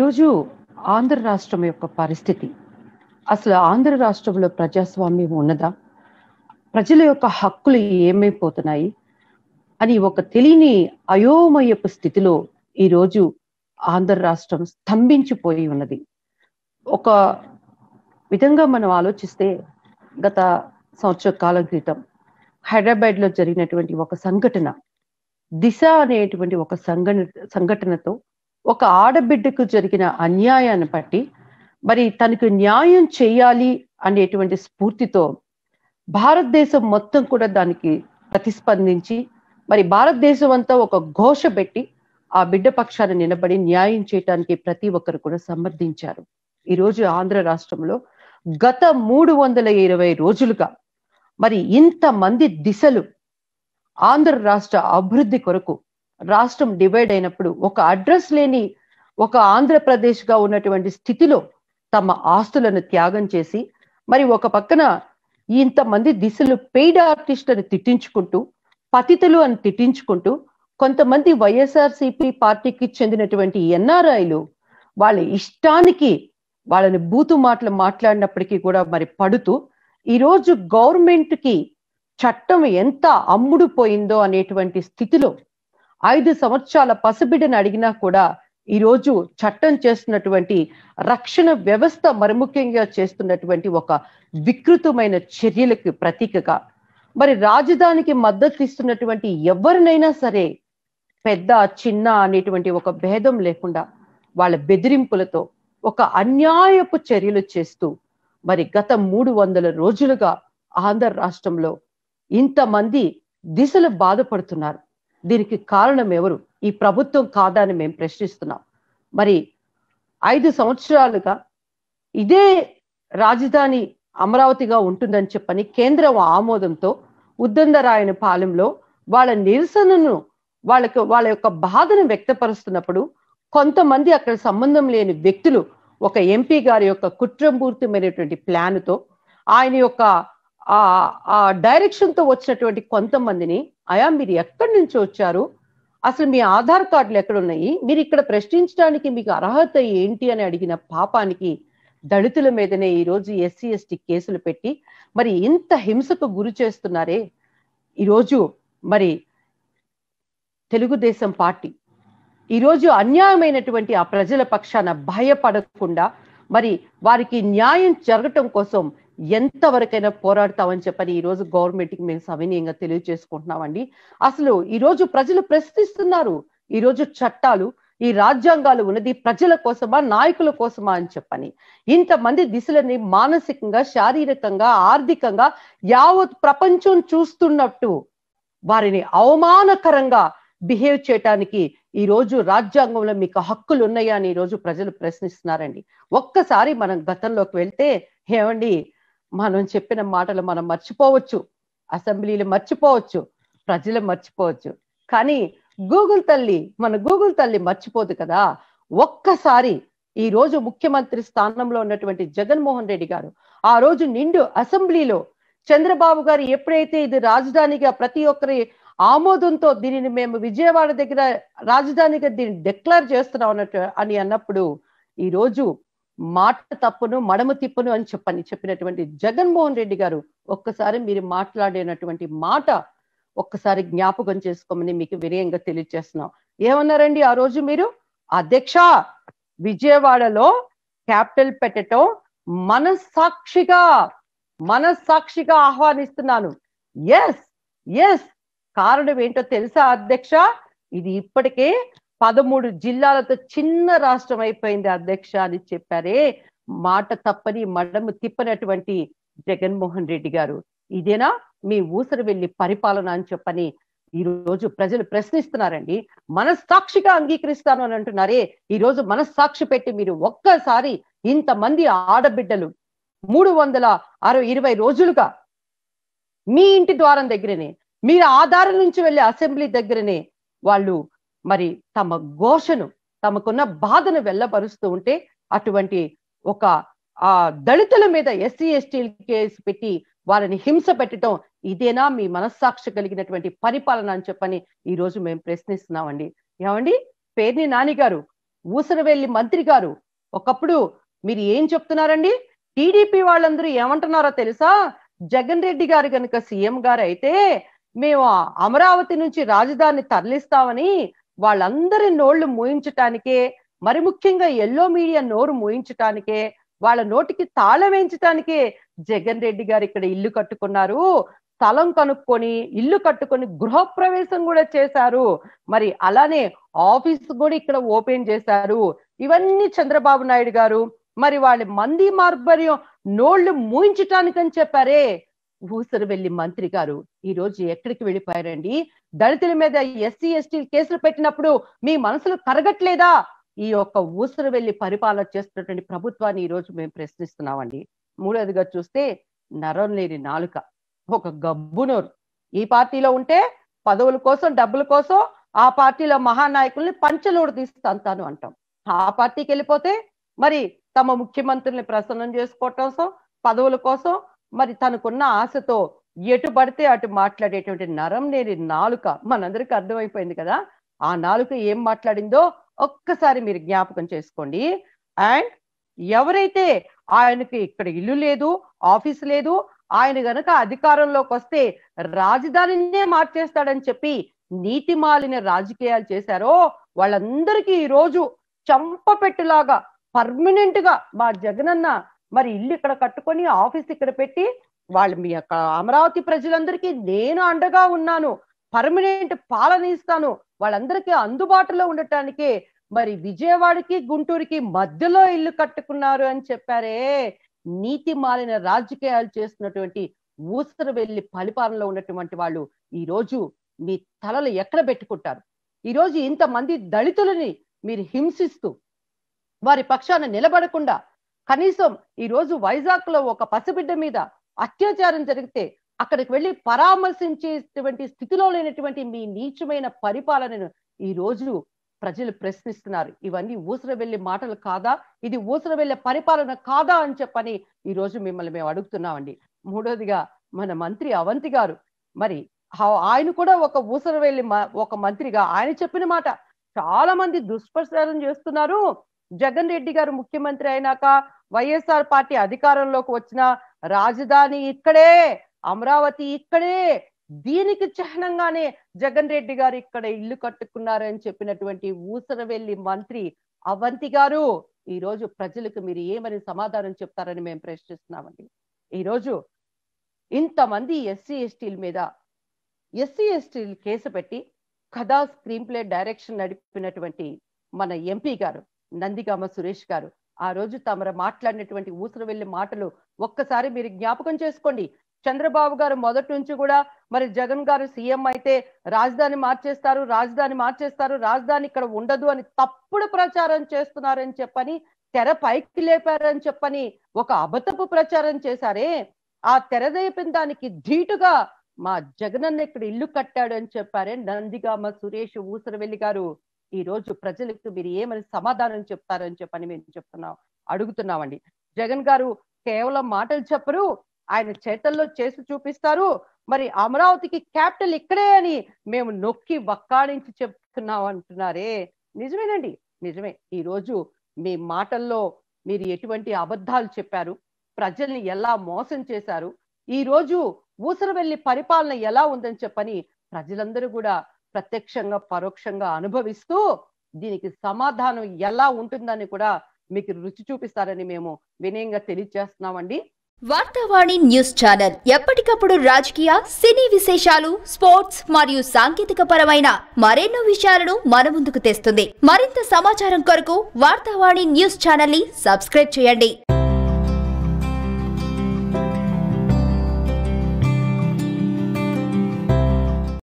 ఈరోజు ఆంధ్ర రాష్ట్రం యొక్క పరిస్థితి అసలు ఆంధ్ర రాష్ట్రంలో ప్రజాస్వామ్యం ఉన్నదా ప్రజల యొక్క హక్కులు ఏమైపోతున్నాయి అని ఒక తెలియని అయోమయపు స్థితిలో ఈరోజు ఆంధ్ర రాష్ట్రం స్తంభించిపోయి ఉన్నది ఒక విధంగా మనం ఆలోచిస్తే గత సంవత్సర కాలం క్రితం హైదరాబాద్లో జరిగినటువంటి ఒక సంఘటన దిశ అనేటువంటి ఒక సంఘటన సంఘటనతో ఒక ఆడబిడ్డకు జరిగిన అన్యాయాన్ని బట్టి మరి తనకు న్యాయం చేయాలి అనేటువంటి స్ఫూర్తితో భారతదేశం మొత్తం కూడా దానికి ప్రతిస్పందించి మరి భారతదేశం అంతా ఒక ఘోష పెట్టి ఆ బిడ్డ పక్షాన్ని నిలబడి న్యాయం చేయటానికి ప్రతి ఒక్కరు కూడా సమర్థించారు ఈరోజు ఆంధ్ర రాష్ట్రంలో గత మూడు వందల ఇరవై రోజులుగా మరి ఇంతమంది దిశలు ఆంధ్ర రాష్ట్ర అభివృద్ధి కొరకు రాష్ట్రం డివైడ్ అయినప్పుడు ఒక అడ్రస్ లేని ఒక ఆంధ్రప్రదేశ్గా ఉన్నటువంటి స్థితిలో తమ ఆస్తులను త్యాగం చేసి మరి ఒక పక్కన ఇంతమంది దిశలు పెయిడ్ ఆర్టిస్ట్ అని తిట్టించుకుంటూ పతితులు అని తిట్టించుకుంటూ కొంతమంది వైఎస్ఆర్సిపి పార్టీకి చెందినటువంటి ఎన్ఆర్ఐలు వాళ్ళ ఇష్టానికి వాళ్ళని బూతు మాటలు మాట్లాడినప్పటికీ కూడా మరి పడుతూ ఈరోజు గవర్నమెంట్కి చట్టం ఎంత అమ్ముడు పోయిందో అనేటువంటి స్థితిలో ఐదు సంవత్సరాల పసిబిడ్డను అడిగినా కూడా ఈరోజు చట్టం చేస్తున్నటువంటి రక్షణ వ్యవస్థ మరిముఖ్యంగా చేస్తున్నటువంటి ఒక వికృతమైన చర్యలకు ప్రతీకగా మరి రాజధానికి మద్దతు ఇస్తున్నటువంటి ఎవరినైనా సరే పెద్ద చిన్న అనేటువంటి ఒక భేదం లేకుండా వాళ్ళ బెదిరింపులతో ఒక అన్యాయపు చర్యలు చేస్తూ మరి గత మూడు వందల రోజులుగా ఆంధ్ర రాష్ట్రంలో ఇంతమంది దిశలు బాధపడుతున్నారు దీనికి కారణం ఎవరు ఈ ప్రభుత్వం కాదని మేము ప్రశ్నిస్తున్నాం మరి ఐదు సంవత్సరాలుగా ఇదే రాజధాని అమరావతిగా ఉంటుందని చెప్పని కేంద్రం ఆమోదంతో ఉద్దండరాయని పాలెంలో వాళ్ళ నిరసనను వాళ్ళకి వాళ్ళ యొక్క బాధను వ్యక్తపరుస్తున్నప్పుడు కొంతమంది అక్కడ సంబంధం లేని వ్యక్తులు ఒక ఎంపీ గారి యొక్క కుట్రంపూర్తిమైనటువంటి ప్లాన్తో ఆయన యొక్క ఆ ఆ డైరెక్షన్ తో వచ్చినటువంటి కొంతమందిని అయా మీరు ఎక్కడి నుంచి వచ్చారు అసలు మీ ఆధార్ కార్డులు ఎక్కడున్నాయి మీరు ఇక్కడ ప్రశ్నించడానికి మీకు అర్హత ఏంటి అని అడిగిన పాపానికి దళితుల మీదనే ఈరోజు ఎస్సీ ఎస్టీ కేసులు పెట్టి మరి ఇంత హింసకు గురి చేస్తున్నారే ఈరోజు మరి తెలుగుదేశం పార్టీ ఈరోజు అన్యాయమైనటువంటి ఆ ప్రజల పక్షాన భయపడకుండా మరి వారికి న్యాయం జరగటం కోసం ఎంతవరకైనా పోరాడతామని చెప్పని ఈ రోజు గవర్నమెంట్ కి మేము సవినీయంగా తెలియజేసుకుంటున్నామండి అసలు ఈ రోజు ప్రజలు ప్రశ్నిస్తున్నారు ఈ రోజు చట్టాలు ఈ రాజ్యాంగాలు ఉన్నది ప్రజల కోసమా నాయకుల కోసమా అని చెప్పని ఇంతమంది దిశలని మానసికంగా శారీరకంగా ఆర్థికంగా యావత్ ప్రపంచం చూస్తున్నట్టు వారిని అవమానకరంగా బిహేవ్ చేయటానికి ఈ రోజు రాజ్యాంగంలో మీకు హక్కులు ఉన్నాయా అని ఈ రోజు ప్రజలు ప్రశ్నిస్తున్నారండి ఒక్కసారి మనం గతంలోకి వెళ్తే ఏమండి మనం చెప్పిన మాటలు మనం మర్చిపోవచ్చు అసెంబ్లీలు మర్చిపోవచ్చు ప్రజలు మర్చిపోవచ్చు కానీ గూగుల్ తల్లి మన గూగుల్ తల్లి మర్చిపోదు కదా ఒక్కసారి ఈ రోజు ముఖ్యమంత్రి స్థానంలో ఉన్నటువంటి జగన్మోహన్ రెడ్డి గారు ఆ రోజు నిండు అసెంబ్లీలో చంద్రబాబు గారు ఎప్పుడైతే ఇది రాజధానిగా ప్రతి ఒక్కరి ఆమోదంతో దీనిని మేము విజయవాడ దగ్గర రాజధానిగా దీన్ని డిక్లేర్ చేస్తున్నాం అన్నట్టు అని అన్నప్పుడు ఈ రోజు మాట తప్పును మడమ తిప్పును అని చెప్పని చెప్పినటువంటి జగన్మోహన్ రెడ్డి గారు ఒక్కసారి మీరు మాట్లాడినటువంటి మాట ఒక్కసారి జ్ఞాపకం చేసుకోమని మీకు వినయంగా తెలియజేస్తున్నాం ఏమన్నారండి ఆ రోజు మీరు అధ్యక్ష విజయవాడలో క్యాపిటల్ పెట్టడం మనస్సాక్షిగా మనస్సాక్షిగా ఆహ్వానిస్తున్నాను ఎస్ ఎస్ కారణం ఏంటో తెలుసా అధ్యక్ష ఇది ఇప్పటికే పదమూడు జిల్లాలతో చిన్న రాష్ట్రం అయిపోయింది అధ్యక్ష అని చెప్పారే మాట తప్పని మడము తిప్పనటువంటి జగన్మోహన్ రెడ్డి గారు ఇదేనా మీ ఊసరు వెళ్లి పరిపాలన అని చెప్పని ఈ రోజు ప్రజలు ప్రశ్నిస్తున్నారండి మనస్సాక్షిగా అంగీకరిస్తాను అని అంటున్నారే ఈ రోజు మనస్సాక్షి పెట్టి మీరు ఒక్కసారి ఇంతమంది ఆడబిడ్డలు మూడు వందల అరవై ఇరవై రోజులుగా మీ ఇంటి ద్వారం దగ్గరనే మీరు ఆధారం నుంచి వెళ్ళే అసెంబ్లీ దగ్గరనే వాళ్ళు మరి తమ ఘోషను తమకున్న బాధను వెళ్ళబరుస్తూ ఉంటే అటువంటి ఒక ఆ దళితుల మీద ఎస్సీ ఎస్టీ కేసు పెట్టి వారిని హింస పెట్టడం ఇదేనా మీ మనస్సాక్షి కలిగినటువంటి పరిపాలన అని చెప్పని ఈ రోజు మేము ప్రశ్నిస్తున్నామండి ఏమండి పేర్ని నాని గారు ఊసరవెల్లి మంత్రి గారు ఒకప్పుడు మీరు ఏం చెప్తున్నారండి టీడీపీ వాళ్ళందరూ ఏమంటున్నారో తెలుసా జగన్ రెడ్డి గారు కనుక సీఎం గారు అయితే మేము అమరావతి నుంచి రాజధాని తరలిస్తామని వాళ్ళందరి నోళ్లు మూయించటానికే మరి ముఖ్యంగా ఎల్లో మీడియా నోరు మూయించటానికే వాళ్ళ నోటికి తాళం వేయించటానికే జగన్ రెడ్డి గారు ఇక్కడ ఇల్లు కట్టుకున్నారు స్థలం కనుక్కొని ఇల్లు కట్టుకొని గృహప్రవేశం కూడా చేశారు మరి అలానే ఆఫీస్ కూడా ఇక్కడ ఓపెన్ చేశారు ఇవన్నీ చంద్రబాబు నాయుడు గారు మరి వాళ్ళ మంది మార్బర్యం నోళ్లు మూయించటానికని చెప్పారే భూసరవెల్లి వెళ్లి మంత్రి గారు ఈ రోజు ఎక్కడికి వెళ్ళిపోయారండి దళితుల మీద ఎస్సీ ఎస్టీ కేసులు పెట్టినప్పుడు మీ మనసులు కరగట్లేదా ఈ యొక్క ఊసరవెల్లి వెళ్లి పరిపాలన చేస్తున్నటువంటి ప్రభుత్వాన్ని ఈ రోజు మేము ప్రశ్నిస్తున్నామండి మూడవదిగా చూస్తే నరం లేని నాలుక ఒక గబ్బునోరు ఈ పార్టీలో ఉంటే పదవుల కోసం డబ్బుల కోసం ఆ పార్టీలో మహానాయకుల్ని పంచలోడు తీస్తాను అంటాం ఆ పార్టీకి వెళ్ళిపోతే మరి తమ ముఖ్యమంత్రుల్ని ప్రసన్నం చేసుకోవటం కోసం పదవుల కోసం మరి తనకున్న ఆశతో ఎటు పడితే అటు మాట్లాడేటువంటి నరం లేని నాలుక మనందరికీ అర్థమైపోయింది కదా ఆ నాలుక ఏం మాట్లాడిందో ఒక్కసారి మీరు జ్ఞాపకం చేసుకోండి అండ్ ఎవరైతే ఆయనకి ఇక్కడ ఇల్లు లేదు ఆఫీస్ లేదు ఆయన గనక అధికారంలోకి వస్తే రాజధానినే మార్చేస్తాడని చెప్పి నీతి మాలిన రాజకీయాలు చేశారో వాళ్ళందరికీ ఈరోజు చంపపెట్టులాగా పర్మనెంట్ గా మా జగనన్న మరి ఇల్లు ఇక్కడ కట్టుకొని ఆఫీస్ ఇక్కడ పెట్టి వాళ్ళు మీ యొక్క అమరావతి ప్రజలందరికీ నేను అండగా ఉన్నాను పర్మనెంట్ పాలన ఇస్తాను వాళ్ళందరికీ అందుబాటులో ఉండటానికి మరి విజయవాడకి గుంటూరుకి మధ్యలో ఇల్లు కట్టుకున్నారు అని చెప్పారే నీతి మాలిన రాజకీయాలు చేస్తున్నటువంటి ఊసరు వెళ్లి పలిపాలనలో ఉన్నటువంటి వాళ్ళు ఈ రోజు మీ తలలు ఎక్కడ పెట్టుకుంటారు ఈ రోజు ఇంతమంది దళితులని మీరు హింసిస్తూ వారి పక్షాన నిలబడకుండా కనీసం ఈ రోజు వైజాగ్ లో ఒక పసిబిడ్డ మీద అత్యాచారం జరిగితే అక్కడికి వెళ్ళి పరామర్శించేటువంటి స్థితిలో లేనటువంటి మీ నీచమైన పరిపాలనను ఈ రోజు ప్రజలు ప్రశ్నిస్తున్నారు ఇవన్నీ ఊసర వెళ్ళే మాటలు కాదా ఇది ఊసర వెళ్ళే పరిపాలన కాదా అని చెప్పని ఈ రోజు మిమ్మల్ని మేము అడుగుతున్నామండి మూడోదిగా మన మంత్రి అవంతి గారు మరి ఆయన కూడా ఒక ఊసర వెళ్ళి ఒక మంత్రిగా ఆయన చెప్పిన మాట చాలా మంది దుష్ప్రచారం చేస్తున్నారు జగన్ రెడ్డి గారు ముఖ్యమంత్రి అయినాక వైఎస్ఆర్ పార్టీ అధికారంలోకి వచ్చిన రాజధాని ఇక్కడే అమరావతి ఇక్కడే దీనికి చిహ్నంగానే జగన్ రెడ్డి గారు ఇక్కడ ఇల్లు కట్టుకున్నారని చెప్పినటువంటి ఊసరవెల్లి మంత్రి అవంతి గారు ఈ రోజు ప్రజలకు మీరు ఏమని సమాధానం చెప్తారని మేము ప్రశ్నిస్తున్నామండి ఈరోజు ఇంతమంది ఎస్సీ ఎస్టీల మీద ఎస్సీ ఎస్టీలు కేసు పెట్టి కథా స్క్రీన్ ప్లే డైరెక్షన్ నడిపినటువంటి మన ఎంపీ గారు నందిగామ సురేష్ గారు ఆ రోజు తమరు మాట్లాడినటువంటి ఊసరు వెళ్ళే మాటలు ఒక్కసారి మీరు జ్ఞాపకం చేసుకోండి చంద్రబాబు గారు మొదటి నుంచి కూడా మరి జగన్ గారు సీఎం అయితే రాజధాని మార్చేస్తారు రాజధాని మార్చేస్తారు రాజధాని ఇక్కడ ఉండదు అని తప్పుడు ప్రచారం చేస్తున్నారని చెప్పని తెర పైకి లేపారని చెప్పని ఒక అబద్ధపు ప్రచారం చేశారే ఆ తెరదేపిన దానికి ధీటుగా మా జగనన్న ఇక్కడ ఇల్లు కట్టాడు అని చెప్పారే నందిగామ సురేష్ ఊసరవెల్లి గారు ఈ రోజు ప్రజలకు మీరు ఏమని సమాధానం చెప్తారని చెప్పని మేము చెప్తున్నాం అడుగుతున్నామండి జగన్ గారు కేవలం మాటలు చెప్పరు ఆయన చేతల్లో చేసి చూపిస్తారు మరి అమరావతికి క్యాపిటల్ ఇక్కడే అని మేము నొక్కి వక్కాడించి చెప్తున్నాం అంటున్నారే నిజమేనండి నిజమే ఈ రోజు మీ మాటల్లో మీరు ఎటువంటి అబద్ధాలు చెప్పారు ప్రజల్ని ఎలా మోసం చేశారు ఈ రోజు ఊసరవెల్లి పరిపాలన ఎలా ఉందని చెప్పని ప్రజలందరూ కూడా ప్రత్యక్షంగా పరోక్షంగా అనుభవిస్తూ దీనికి సమాధానం ఎలా ఉంటుందని కూడా మీకు రుచి చూపిస్తారని మేము వినయంగా తెలియజేస్తున్నామండి వార్తావాణి న్యూస్ ఛానల్ ఎప్పటికప్పుడు రాజకీయ సినీ విశేషాలు స్పోర్ట్స్ మరియు సాంకేతిక పరమైన మరెన్నో విషయాలను మన ముందుకు తెస్తుంది మరింత సమాచారం కొరకు వార్తావాణి న్యూస్ ఛానల్ ని సబ్స్క్రైబ్ చేయండి